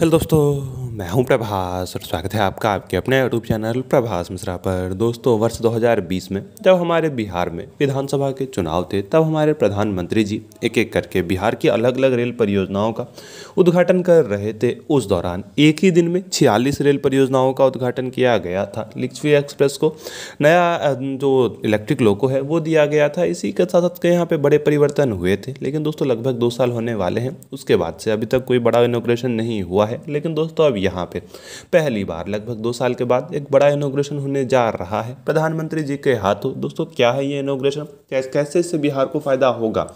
El doctor मैं हूं प्रभास और स्वागत है आपका आपके अपने यूट्यूब चैनल प्रभास मिश्रा पर दोस्तों वर्ष 2020 में जब हमारे बिहार में विधानसभा के चुनाव थे तब हमारे प्रधानमंत्री जी एक एक करके बिहार की अलग अलग रेल परियोजनाओं का उद्घाटन कर रहे थे उस दौरान एक ही दिन में छियालीस रेल परियोजनाओं का उद्घाटन किया गया था लिक्सवे एक्सप्रेस को नया जो इलेक्ट्रिक लोको है वो दिया गया था इसी के साथ साथ यहाँ पर बड़े परिवर्तन हुए थे लेकिन दोस्तों लगभग दो साल होने वाले हैं उसके बाद से अभी तक कोई बड़ा इनोग्रेशन नहीं हुआ है लेकिन दोस्तों अब यहाँ पे पहली बार लगभग दो साल के बाद एक बड़ा इनोग्रेशन होने जा रहा है प्रधानमंत्री जी के हाथों दोस्तों क्या है ये इनोग्रेशन कैसे इससे बिहार को फायदा होगा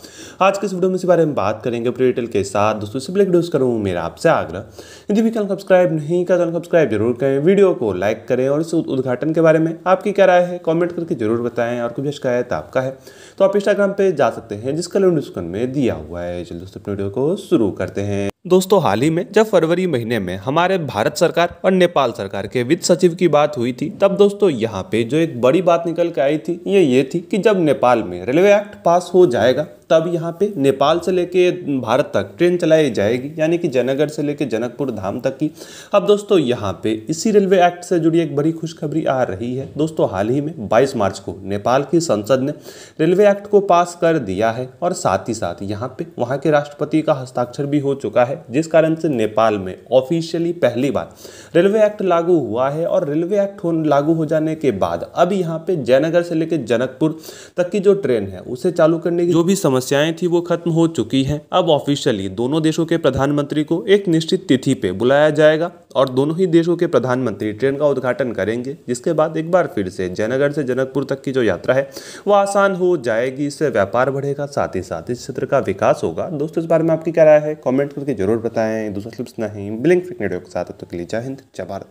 आज के इस वीडियो में इस बारे में बात करेंगे पूरे के साथ दोस्तों ब्लैक डोज करूँ मेरा आपसे आग्रह यदि भी चैनल सब्सक्राइब नहीं कर सब्सक्राइब जरूर करें वीडियो को लाइक करें और इस उद्घाटन के बारे में आपकी क्या राय है कॉमेंट करके जरूर बताएं और कुछ शिकायत आपका है तो आप इंस्टाग्राम पर जा सकते हैं जिसका लिंक डिस्क्रिप्शन में दिया हुआ है चलिए दोस्तों अपने वीडियो को शुरू करते हैं दोस्तों हाल ही में जब फरवरी महीने में हमारे भारत सरकार और नेपाल सरकार के वित्त सचिव की बात हुई थी तब दोस्तों यहाँ पे जो एक बड़ी बात निकल के आई थी ये ये थी कि जब नेपाल में रेलवे एक्ट पास हो जाएगा तब यहाँ पे नेपाल से लेके भारत तक ट्रेन चलाई जाएगी यानी कि जयनगर से लेके जनकपुर धाम तक की अब दोस्तों यहाँ पे इसी रेलवे एक्ट से जुड़ी एक बड़ी खुशखबरी आ रही है दोस्तों हाल ही में 22 मार्च को नेपाल की संसद ने रेलवे एक्ट को पास कर दिया है और साथ ही साथ यहाँ पे वहाँ के राष्ट्रपति का हस्ताक्षर भी हो चुका है जिस कारण से नेपाल में ऑफिशियली पहली बार रेलवे एक्ट लागू हुआ है और रेलवे एक्ट लागू हो जाने के बाद अब यहाँ पे जयनगर से लेकर जनकपुर तक की जो ट्रेन है उसे चालू करने की जो भी समय समस्याएं थी वो खत्म हो चुकी हैं अब ऑफिशियली दोनों देशों के प्रधानमंत्री को एक निश्चित तिथि पे बुलाया जाएगा और दोनों ही देशों के प्रधानमंत्री ट्रेन का उद्घाटन करेंगे जिसके बाद एक बार फिर से जयनगर से जनकपुर तक की जो यात्रा है वो आसान हो जाएगी इससे व्यापार बढ़ेगा साथ ही साथ इस क्षेत्र का विकास होगा दोस्तों इस बारे में आपकी क्या राय है कॉमेंट करके जरूर बताएं दूसरा क्लिप्स नहीं बिलिंग फिट के साथ तक के लिए जय हिंद जय भारत